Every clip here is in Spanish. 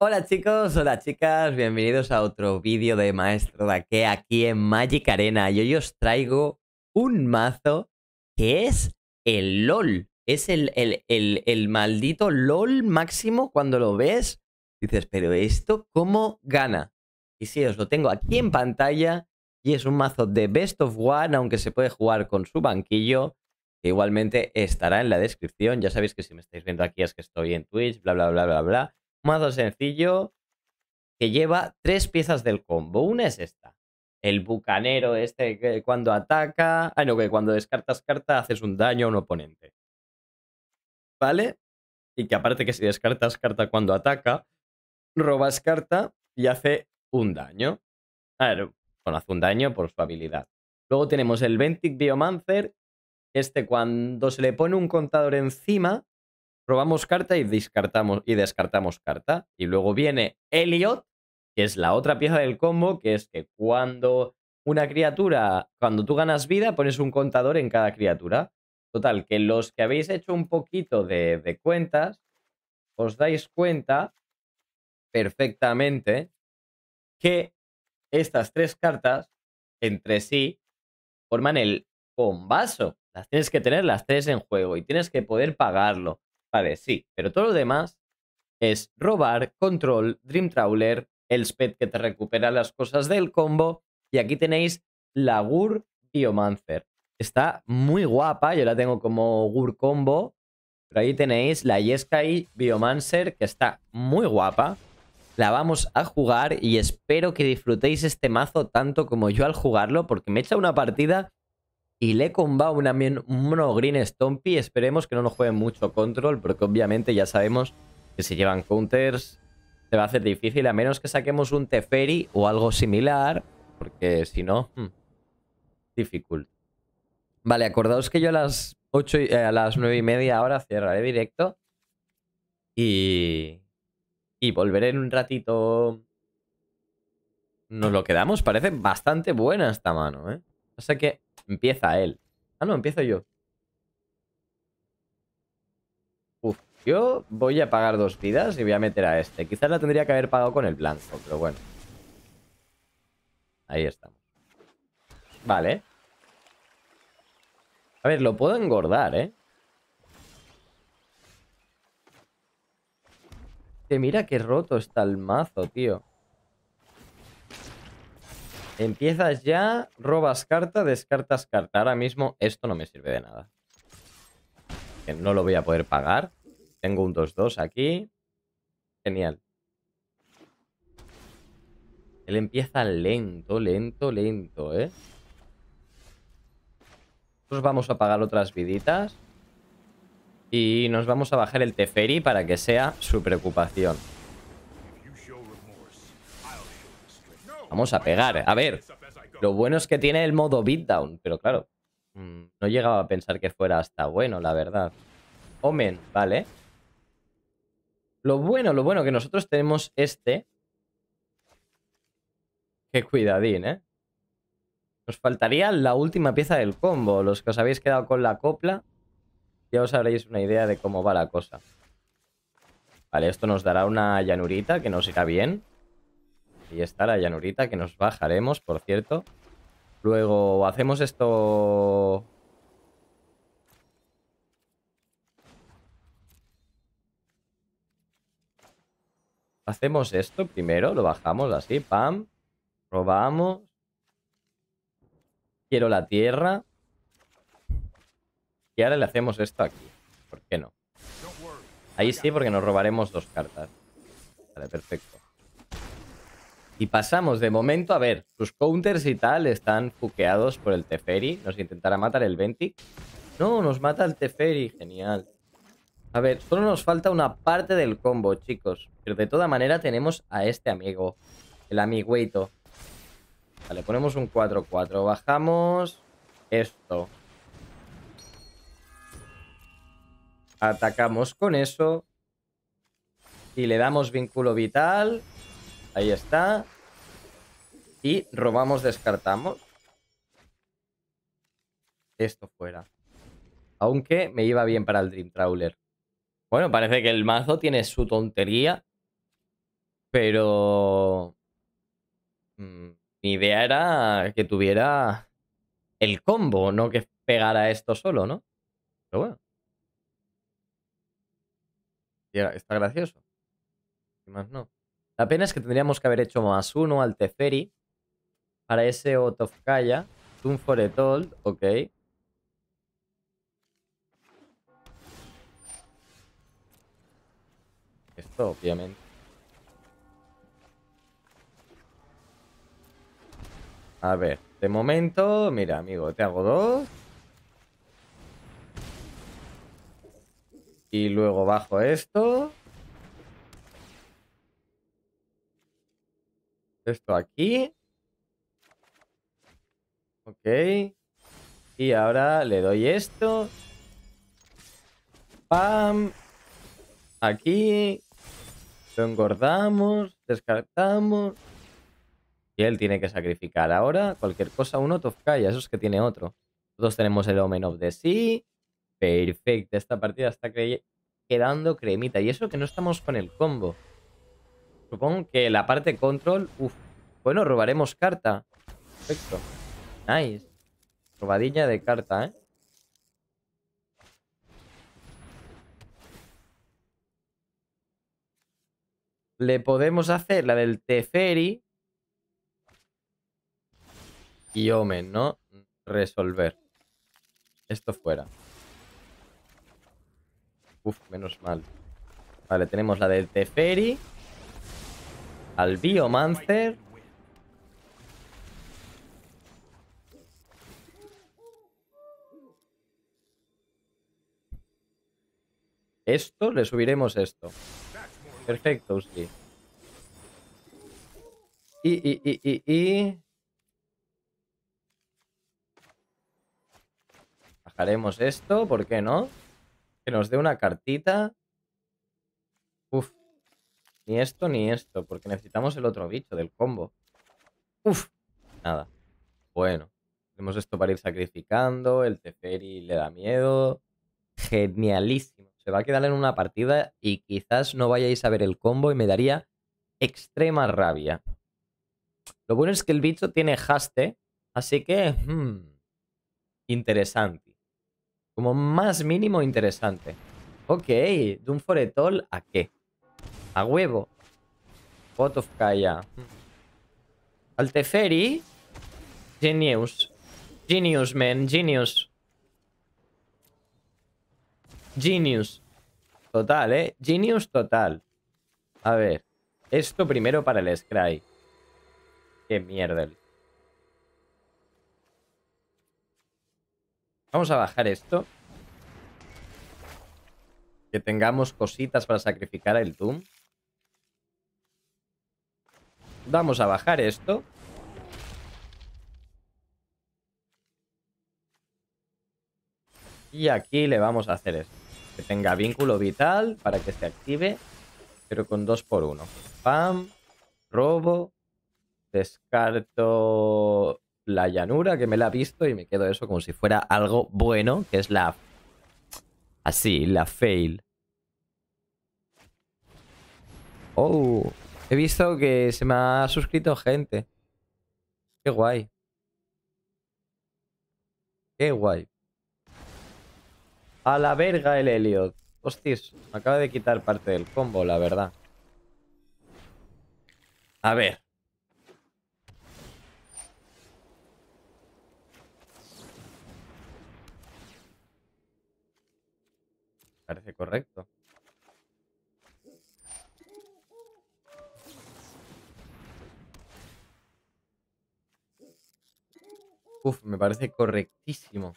Hola chicos, hola chicas, bienvenidos a otro vídeo de Maestro Daque aquí en Magic Arena y hoy os traigo un mazo que es el LOL, es el, el, maldito LOL máximo cuando lo ves, dices, pero esto cómo gana. Y si os lo tengo aquí en pantalla y es un mazo de Best of One, aunque se puede jugar con su banquillo, que igualmente estará en la descripción, ya sabéis que si me estáis viendo aquí es que estoy en Twitch, bla bla bla bla bla Mazo sencillo que lleva tres piezas del combo. Una es esta. El bucanero este que cuando ataca... Ah, no, que cuando descartas carta haces un daño a un oponente. ¿Vale? Y que aparte que si descartas carta cuando ataca, robas carta y hace un daño. A ver, bueno, hace un daño por su habilidad. Luego tenemos el Ventic Biomancer. Este cuando se le pone un contador encima, probamos carta y descartamos, y descartamos carta. Y luego viene Elliot, que es la otra pieza del combo, que es que cuando una criatura, cuando tú ganas vida, pones un contador en cada criatura. Total, que los que habéis hecho un poquito de, cuentas, os dais cuenta perfectamente que estas tres cartas entre sí forman el combaso. Las tienes que tener las tres en juego y tienes que poder pagarlo. Vale, sí, pero todo lo demás es robar, control, Dream Trawler, el sped que te recupera las cosas del combo. Y aquí tenéis la Gur Biomancer. Está muy guapa, yo la tengo como Gur Combo. Pero ahí tenéis la Yeskai Biomancer, que está muy guapa. La vamos a jugar y espero que disfrutéis este mazo tanto como yo al jugarlo, porque me he una partida y le comba un mono green Stompy. Esperemos que no nos juegue mucho control, porque obviamente ya sabemos que si llevan counters se va a hacer difícil, a menos que saquemos un Teferi o algo similar, porque si no, hmm, Difícil Vale, acordaos que yo a las, Ocho y, eh, a las 9 y media ahora cerraré directo y, y volveré en un ratito. Nos lo quedamos, parece bastante buena esta mano, ¿eh? O sea que Empieza él. Ah, no, empiezo yo. yo voy a pagar dos vidas y voy a meter a este. Quizás la tendría que haber pagado con el blanco, pero bueno. Ahí estamos. Vale. A ver, lo puedo engordar, ¿eh? Te mira qué roto está el mazo, tío. Empiezas ya, robas carta, descartas carta. Ahora mismo esto no me sirve de nada. Que no lo voy a poder pagar. Tengo un 2-2 aquí. Genial. Él empieza lento, lento, lento, ¿eh? Nosotros vamos a pagar otras viditas. Y nos vamos a bajar el Teferi para que sea su preocupación. Vamos a pegar. A ver, lo bueno es que tiene el modo beatdown, pero claro, mm, no llegaba a pensar que fuera hasta bueno, la verdad. Omen, vale. Lo bueno, lo bueno que nosotros tenemos este. Qué cuidadín, ¿eh? Nos faltaría la última pieza del combo. Los que os habéis quedado con la copla, ya os habréis una idea de cómo va la cosa. Vale, esto nos dará una llanurita que nos irá bien. Ahí está la llanurita que nos bajaremos, por cierto. Luego hacemos esto... Hacemos esto primero, lo bajamos así, pam. Robamos. Quiero la tierra. Y ahora le hacemos esto aquí. ¿Por qué no? Ahí sí, porque nos robaremos dos cartas. Vale, perfecto. Y pasamos de momento, a ver, sus counters y tal están fuqueados por el Teferi. Nos intentará matar el Venti. No, nos mata el Teferi, genial. A ver, solo nos falta una parte del combo, chicos. Pero de toda manera tenemos a este amigo, el amigüito. Vale, ponemos un 4-4. Bajamos esto. Atacamos con eso. Y le damos vínculo vital. Ahí está. Y robamos, descartamos. Esto fuera. Aunque me iba bien para el Dream Trawler. Bueno, parece que el mazo tiene su tontería. Pero... Mm, mi idea era que tuviera el combo, no que pegara esto solo, ¿no? Pero bueno. Está gracioso. más no. La pena es que tendríamos que haber hecho más uno al Teferi. Para ese Otofkaya. of for Ok. Esto, obviamente. A ver, de momento, mira, amigo, te hago dos. Y luego bajo esto. Esto aquí. Ok. Y ahora le doy esto. Pam. Aquí. Lo engordamos. Descartamos. Y él tiene que sacrificar ahora cualquier cosa. Uno Tofkaya, eso es que tiene otro. Todos tenemos el Omen of the Sea. Perfecto, esta partida está quedando cremita. Y eso que no estamos con el combo. Supongo que la parte control... Uf. Bueno, robaremos carta. Perfecto. Nice. Robadilla de carta, ¿eh? Le podemos hacer la del Teferi. Y Omen, ¿no? Resolver. Esto fuera. Uf, menos mal. Vale, tenemos la del Teferi al Biomancer. Esto, le subiremos esto. Perfecto, sí. Y, y, y, y, y... Bajaremos esto, ¿por qué no? Que nos dé una cartita. Uf. Ni esto ni esto, porque necesitamos el otro bicho del combo. Uf, nada. Bueno, tenemos esto para ir sacrificando, el Teferi le da miedo. Genialísimo. Se va a quedar en una partida y quizás no vayáis a ver el combo y me daría extrema rabia. Lo bueno es que el bicho tiene haste, así que... Hmm, interesante. Como más mínimo interesante. Ok, de un foretol a qué? huevo. foto of Alteferi. Genius. Genius, man. Genius. Genius. Total, ¿eh? Genius total. A ver. Esto primero para el Scry. Qué mierda. Vamos a bajar esto. Que tengamos cositas para sacrificar el Doom. Vamos a bajar esto. Y aquí le vamos a hacer esto. Que tenga vínculo vital para que se active, pero con 2 por 1 Pam, robo, descarto la llanura que me la ha visto y me quedo eso como si fuera algo bueno, que es la... Así, la fail. Oh. He visto que se me ha suscrito gente. Qué guay. Qué guay. A la verga el Elliot. Hostias, me acaba de quitar parte del combo, la verdad. A ver. Parece correcto. Uf, me parece correctísimo.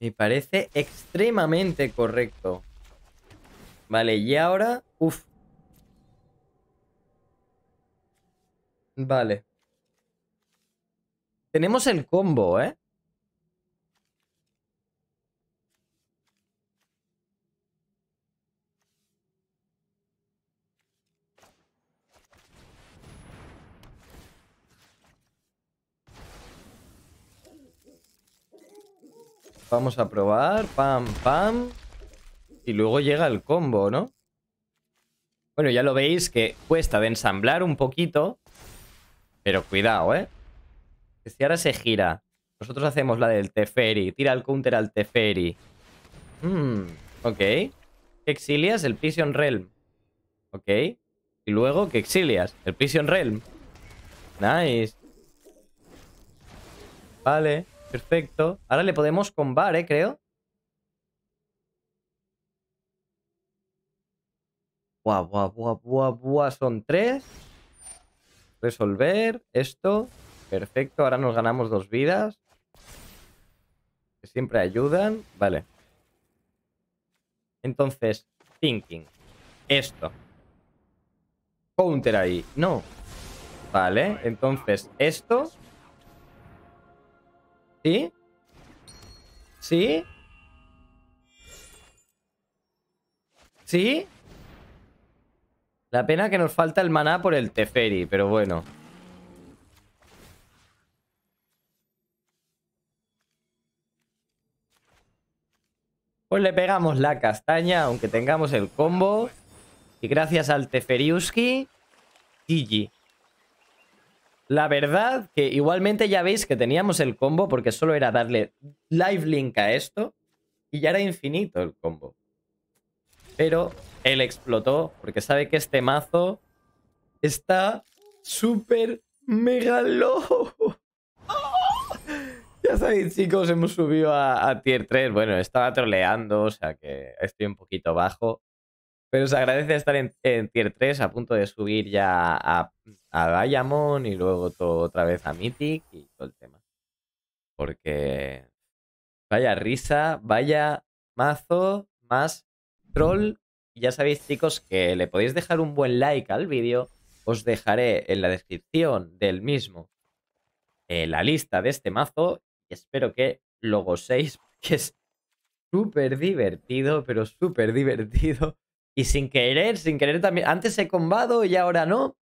Me parece extremadamente correcto. Vale, y ahora... Uf. Vale. Tenemos el combo, ¿eh? Vamos a probar. Pam, pam. Y luego llega el combo, ¿no? Bueno, ya lo veis que cuesta de ensamblar un poquito. Pero cuidado, ¿eh? Que si ahora se gira. Nosotros hacemos la del Teferi. Tira el counter al Teferi. Mmm, ok. ¿Qué exilias? El Prison Realm. Ok. Y luego, ¿qué exilias? El Prison Realm. Nice. Vale. Perfecto. Ahora le podemos combar, ¿eh? Creo. Buah, buah, buah, buah, buah. Son tres. Resolver. Esto. Perfecto. Ahora nos ganamos dos vidas. Que siempre ayudan. Vale. Entonces, thinking. Esto. Counter ahí. No. Vale. Entonces, esto ¿Sí? ¿Sí? ¿Sí? La pena que nos falta el maná por el Teferi, pero bueno. Pues le pegamos la castaña, aunque tengamos el combo. Y gracias al Teferiuski, Gigi. La verdad que igualmente ya veis que teníamos el combo porque solo era darle live link a esto y ya era infinito el combo. Pero él explotó porque sabe que este mazo está súper mega loco. Ya sabéis, chicos, hemos subido a, tier 3. Bueno, estaba troleando, o sea que estoy un poquito bajo. Pero os agradece estar en, Tier 3, a punto de subir ya a, a Diamond y luego todo, otra vez a Mythic y todo el tema. Porque vaya risa, vaya mazo, más troll. Y ya sabéis, chicos, que le podéis dejar un buen like al vídeo. Os dejaré en la descripción del mismo eh, la lista de este mazo. Y espero que lo gocéis, que es súper divertido, pero súper divertido. Y sin querer, sin querer también. Antes he combado y ahora no.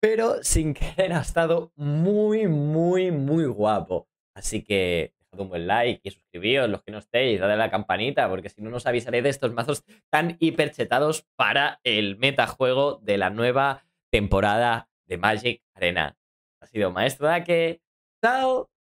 Pero sin querer ha estado muy, muy, muy guapo. Así que dejad un buen like y suscribíos los que no estéis, dadle a la campanita, porque si no, nos avisaré de estos mazos tan hiperchetados para el metajuego de la nueva temporada de Magic Arena. Ha sido Maestro daque ¡Chao!